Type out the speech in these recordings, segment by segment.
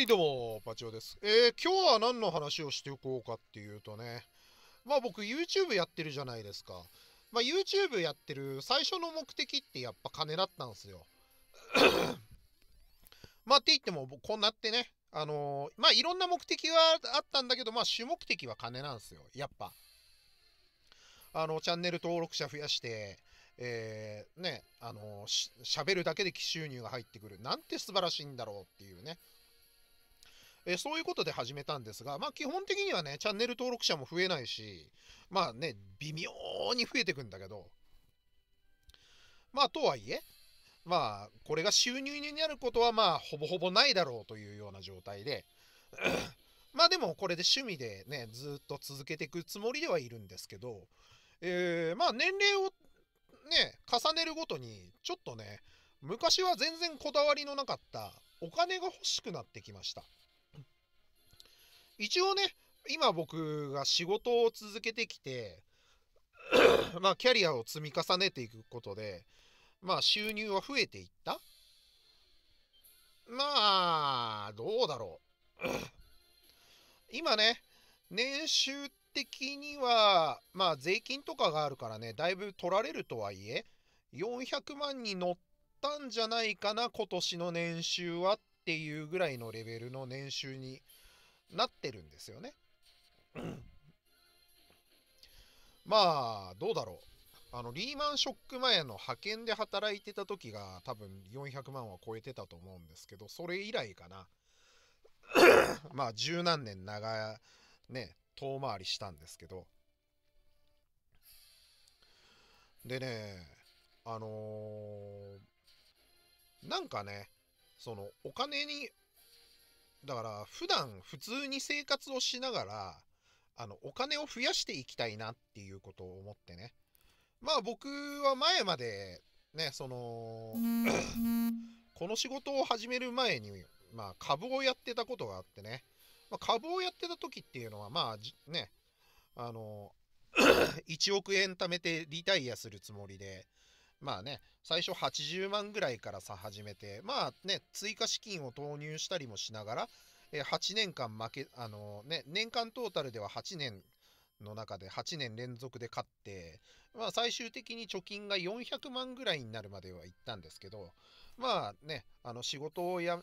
はいどうもパチオです、えー、今日は何の話をしておこうかっていうとねまあ僕 YouTube やってるじゃないですか、まあ、YouTube やってる最初の目的ってやっぱ金だったんですよ まあって言ってもこんなってねあのー、まあいろんな目的はあったんだけどまあ主目的は金なんですよやっぱあのチャンネル登録者増やしてえー、ね、あのー、しゃべるだけで収入が入ってくる。なんて素晴らしいんだろうっていうね。えー、そういうことで始めたんですが、まあ、基本的にはね、チャンネル登録者も増えないし、まあね、微妙に増えてくんだけど、まあ、とはいえ、まあ、これが収入になることは、まあ、ほぼほぼないだろうというような状態で、まあでもこれで趣味でね、ずっと続けていくつもりではいるんですけど、えー、まあ年齢をね、重ねるごとに、ちょっとね、昔は全然こだわりのなかったお金が欲しくなってきました。一応ね、今僕が仕事を続けてきて、まあ、キャリアを積み重ねていくことで、まあ、収入は増えていったまあ、どうだろう。今ね、年収的には、まあ、税金とかがあるからね、だいぶ取られるとはいえ、400万に乗ったんじゃないかな、今年の年収はっていうぐらいのレベルの年収になってるんですよね。まあ、どうだろう。あのリーマンショック前の派遣で働いてた時が多分400万は超えてたと思うんですけど、それ以来かな。まあ、十何年長、ね、遠回りしたんですけど。でね、あのー、なんかね、そのお金にだから普段普通に生活をしながら、あの、お金を増やしていきたいなっていうことを思ってね。まあ僕は前まで、ね、その、この仕事を始める前に、まあ株をやってたことがあってね。まあ、株をやってた時っていうのは、まあね、あの、1 億円貯めてリタイアするつもりで、まあね、最初80万ぐらいからさ、始めて、まあね、追加資金を投入したりもしながら、え8年間負け、あのね、年間トータルでは8年の中で8年連続で勝って、まあ最終的に貯金が400万ぐらいになるまでは行ったんですけど、まあね、あの仕事をや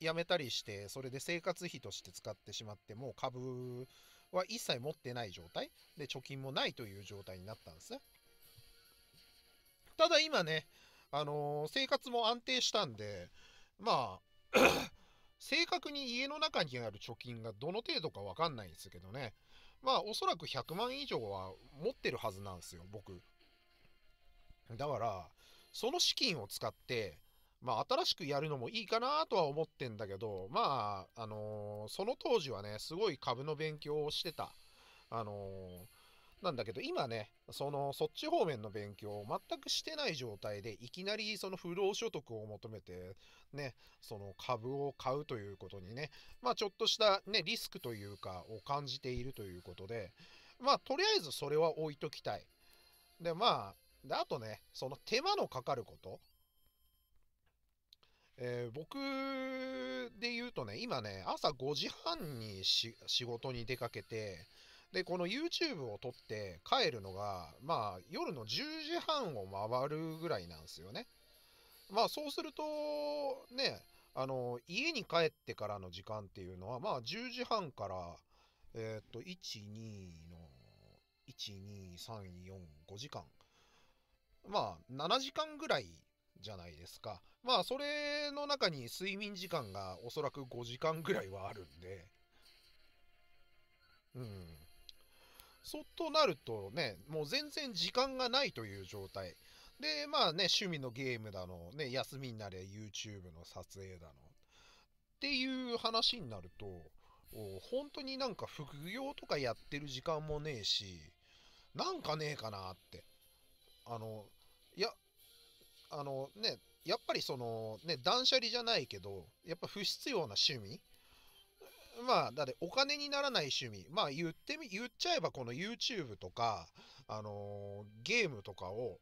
辞めたりして、それで生活費として使ってしまって、もう株は一切持ってない状態で、貯金もないという状態になったんですね。ただ今ね、あのー、生活も安定したんで、まあ 正確に家の中にある貯金がどの程度かわかんないんですけどね、まあ、おそらく100万以上は持ってるはずなんですよ、僕。だから、その資金を使って、まあ、新しくやるのもいいかなとは思ってんだけど、まあ、あのー、その当時はね、すごい株の勉強をしてた。あのーなんだけど今ねそのそっち方面の勉強を全くしてない状態でいきなりその不労所得を求めてねその株を買うということにねまあちょっとしたねリスクというかを感じているということでまあとりあえずそれは置いときたいでまあであとねその手間のかかることえー、僕で言うとね、今ね、朝5時半に仕事に出かけて、で、この YouTube を撮って帰るのが、まあ、夜の10時半を回るぐらいなんですよね。まあ、そうすると、ね、あの、家に帰ってからの時間っていうのは、まあ、10時半から、えー、っと、1、2の、1、2、3、4、5時間。まあ、7時間ぐらいじゃないですか。まあ、それの中に睡眠時間がおそらく5時間ぐらいはあるんで、うん、そうとなるとね、もう全然時間がないという状態。で、まあね、趣味のゲームだの、ね、休みになれ YouTube の撮影だの。っていう話になると、本当になんか副業とかやってる時間もねえし、なんかねえかなって。あの、いや、あのね、やっぱりそのね、断捨離じゃないけど、やっぱ不必要な趣味まあ、だってお金にならない趣味。まあ言ってみ、言っちゃえばこの YouTube とか、あのー、ゲームとかを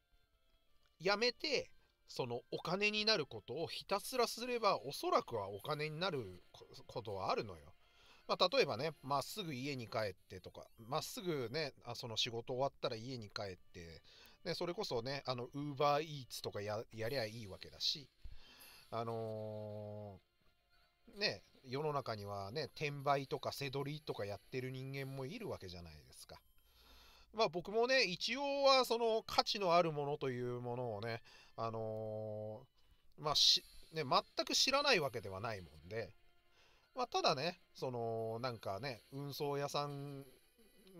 やめて、そのお金になることをひたすらすれば、おそらくはお金になることはあるのよ。まあ、例えばね、まっすぐ家に帰ってとか、まっすぐね、あその仕事終わったら家に帰って、ね、それこそね、あの、ウーバーイーツとかややりゃいいわけだし、あのー、ね、世の中にはね、転売とかせどりとかやってる人間もいるわけじゃないですか。まあ僕もね、一応はその価値のあるものというものをね、あのー、まあし、ね、全く知らないわけではないもんで、まあただね、その、なんかね、運送屋さん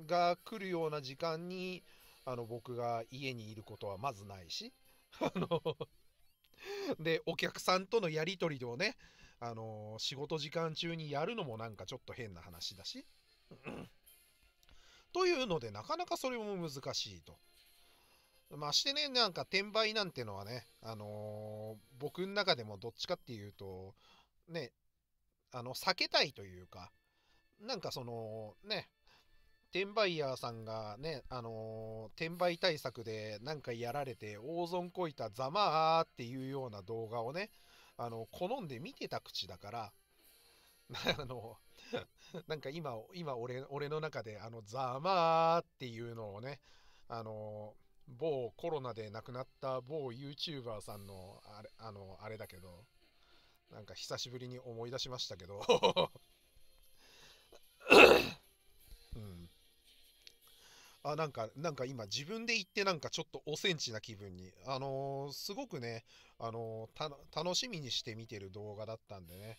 が来るような時間に、あの、僕が家にいることはまずないし、あので、お客さんとのやり取りをね、あのー、仕事時間中にやるのもなんかちょっと変な話だし。というので、なかなかそれも難しいと。まあ、してね、なんか転売なんてのはね、あのー、僕の中でもどっちかっていうと、ね、あの、避けたいというか、なんかその、ね、転売ヤーさんがね、あのー、転売対策でなんかやられて、大損こいたざまあっていうような動画をね、あの、好んで見てた口だから、あの、なんか今、今俺、俺の中で、あの、ざまーっていうのをね、あの、某コロナで亡くなった某 YouTuber さんの、あれ、あの、あれだけど、なんか久しぶりに思い出しましたけどあ、なんか、なんか今自分で言ってなんかちょっとおセンチな気分に、あのー、すごくね、あのー、楽しみにして見てる動画だったんでね、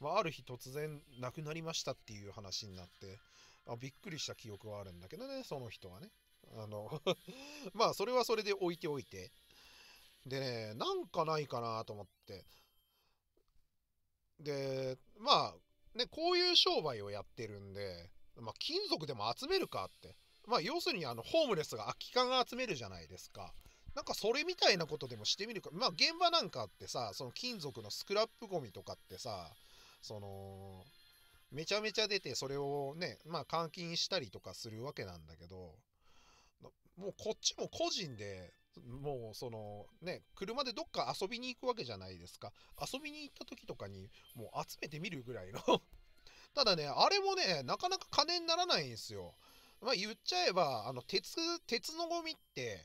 まあ、ある日突然亡くなりましたっていう話になって、あびっくりした記憶はあるんだけどね、その人はね。あの まあ、それはそれで置いておいて。でね、なんかないかなと思って。で、まあ、ね、こういう商売をやってるんで、まあ、金属でも集めるかって。まあ、要するにあのホームレスが空き缶が集めるじゃないですか。なんかそれみたいなことでもしてみるか。まあ現場なんかってさ、その金属のスクラップゴミとかってさ、その、めちゃめちゃ出てそれをね、まあ換金したりとかするわけなんだけど、もうこっちも個人で、もうそのね、車でどっか遊びに行くわけじゃないですか。遊びに行った時とかにもう集めてみるぐらいの ただね、あれもね、なかなか金にならないんですよ。まあ言っちゃえば、あの、鉄、鉄のゴミって、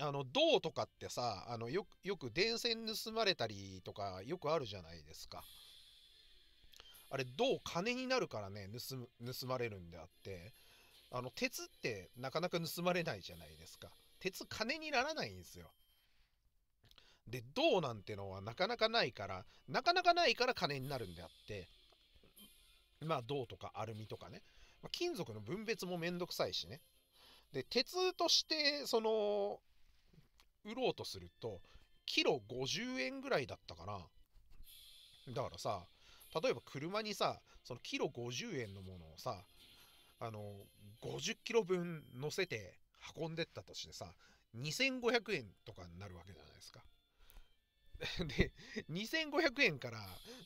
あの、銅とかってさ、あの、よく、よく電線盗まれたりとか、よくあるじゃないですか。あれ、銅金になるからね、盗、盗まれるんであって、あの、鉄ってなかなか盗まれないじゃないですか。鉄金にならないんですよ。で、銅なんてのはなかなかないから、なかなかないから金になるんであって、まあ銅とかアルミとかね、まあ、金属の分別もめんどくさいしね。で、鉄として、その、売ろうとすると、キロ50円ぐらいだったかな。だからさ、例えば車にさ、そのキロ50円のものをさ、あの、50キロ分乗せて運んでったとしてさ、2500円とかになるわけじゃないですか。で、2500円から、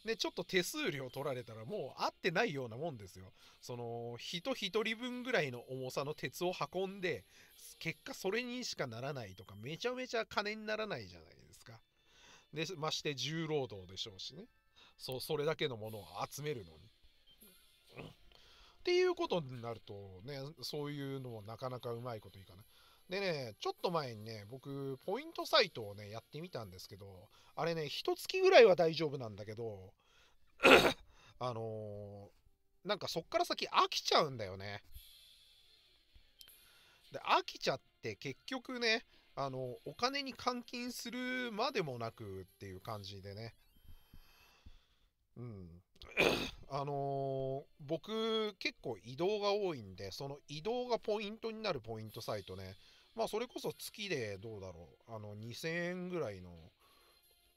ね、ちょっと手数料取られたらもう合ってないようなもんですよ。その、人1人分ぐらいの重さの鉄を運んで、結果それにしかならないとか、めちゃめちゃ金にならないじゃないですか。で、まして重労働でしょうしね。そう、それだけのものを集めるのに。っていうことになるとね、そういうのもなかなかうまいこといかない。でね、ちょっと前にね、僕、ポイントサイトをね、やってみたんですけど、あれね、一月ぐらいは大丈夫なんだけど、あのー、なんかそっから先飽きちゃうんだよね。で、飽きちゃって結局ね、あの、お金に換金するまでもなくっていう感じでね。うん。あのー、僕結構移動が多いんで、その移動がポイントになるポイントサイトね、まあそれこそ月でどうだろうあの2000円ぐらいの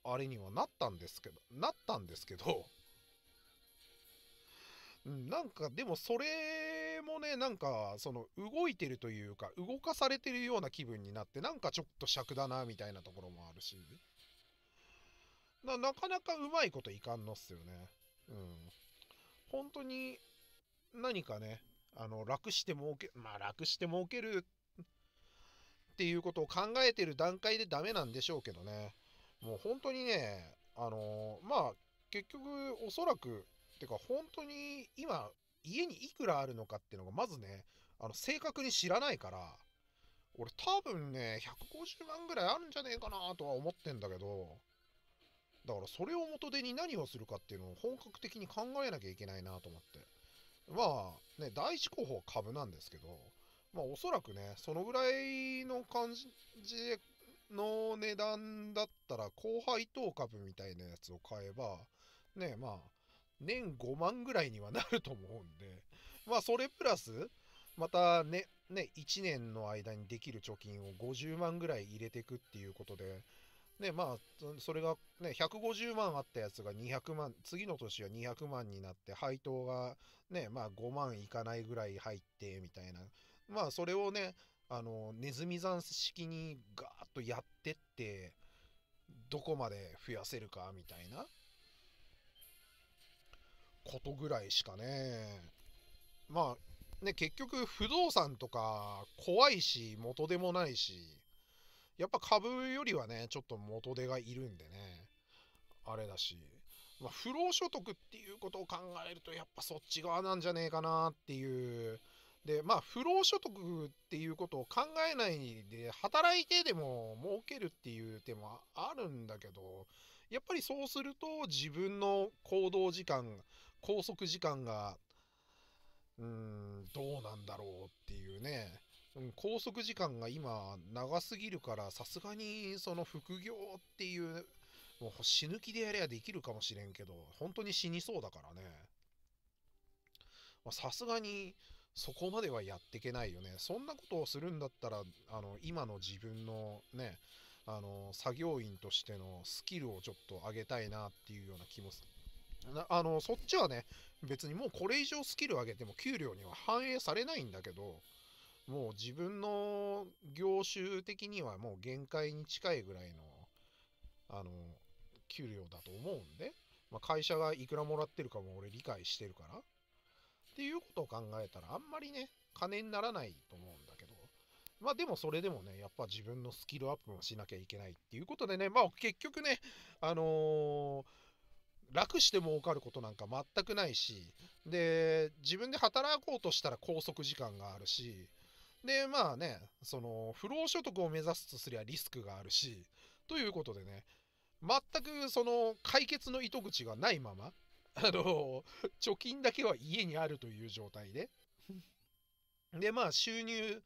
あれにはなったんですけどなったんですけどなんかでもそれもねなんかその動いてるというか動かされてるような気分になってなんかちょっと尺だなみたいなところもあるしななかなかうまいこといかんのっすよねうん本当に何かねあの楽して儲けまあ楽して儲けるっていうことを考えてる段階でダメなんでしょうけどね。もう本当にね、あのー、まあ、結局、おそらく、てか本当に今、家にいくらあるのかっていうのが、まずね、あの、正確に知らないから、俺多分ね、150万ぐらいあるんじゃねえかなとは思ってんだけど、だからそれを元手に何をするかっていうのを本格的に考えなきゃいけないなと思って。まあね、第一候補は株なんですけど、まあおそらくね、そのぐらいの感じの値段だったら、後輩等株みたいなやつを買えば、ね、まあ、年5万ぐらいにはなると思うんで、まあそれプラス、またね、ね、1年の間にできる貯金を50万ぐらい入れていくっていうことで、ね、まあ、それがね、150万あったやつが200万、次の年は200万になって、配当がね、まあ5万いかないぐらい入って、みたいなまあそれをねあのネズミ算式にガーッとやってってどこまで増やせるかみたいなことぐらいしかねまあね結局不動産とか怖いし元手もないしやっぱ株よりはねちょっと元手がいるんでねあれだし、まあ、不労所得っていうことを考えるとやっぱそっち側なんじゃねえかなっていうで、まあ、不労所得っていうことを考えないで、働いてでも儲けるっていう手もあるんだけど、やっぱりそうすると自分の行動時間、拘束時間が、うーん、どうなんだろうっていうね。拘束時間が今長すぎるからさすがにその副業っていうもう死ぬ気でやりゃできるかもしれんけど本当に死にそうだからねさすがにそこまではやっていけないよね。そんなことをするんだったら、あの、今の自分のね、あの、作業員としてのスキルをちょっと上げたいなっていうような気もする。あの、そっちはね、別にもうこれ以上スキル上げても給料には反映されないんだけど、もう自分の業種的にはもう限界に近いぐらいの、あの、給料だと思うんで、まあ、会社がいくらもらってるかも俺理解してるから、っていうことを考えたらあんまりね、金にならないと思うんだけど、まあでもそれでもね、やっぱ自分のスキルアップもしなきゃいけないっていうことでね、まあ結局ね、あのー、楽して儲かることなんか全くないし、で、自分で働こうとしたら拘束時間があるし、で、まあね、その、不労所得を目指すとすりゃリスクがあるし、ということでね、全くその解決の糸口がないまま、あの、貯金だけは家にあるという状態で。で、まあ、収入、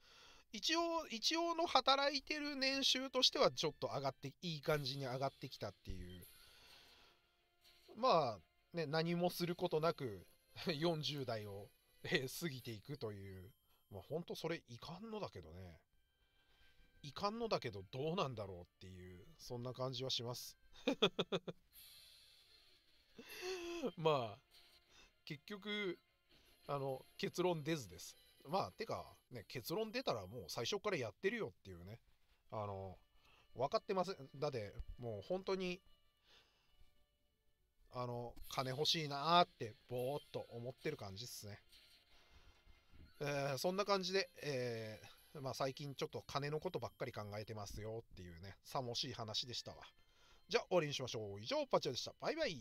一応、一応の働いてる年収としてはちょっと上がって、いい感じに上がってきたっていう。まあ、ね、何もすることなく、40 代を、え過ぎていくという。まあ、ほんとそれいかんのだけどね。いかんのだけどどうなんだろうっていう、そんな感じはします。まあ、結局、あの、結論出ずです。まあ、てか、ね、結論出たらもう最初からやってるよっていうね。あの、分かってません。だって、もう本当に、あの、金欲しいなーって、ぼーっと思ってる感じっすね。えー、そんな感じで、えー、まあ最近ちょっと金のことばっかり考えてますよっていうね、さもしい話でしたわ。じゃあ終わりにしましょう。以上、パチオでした。バイバイ。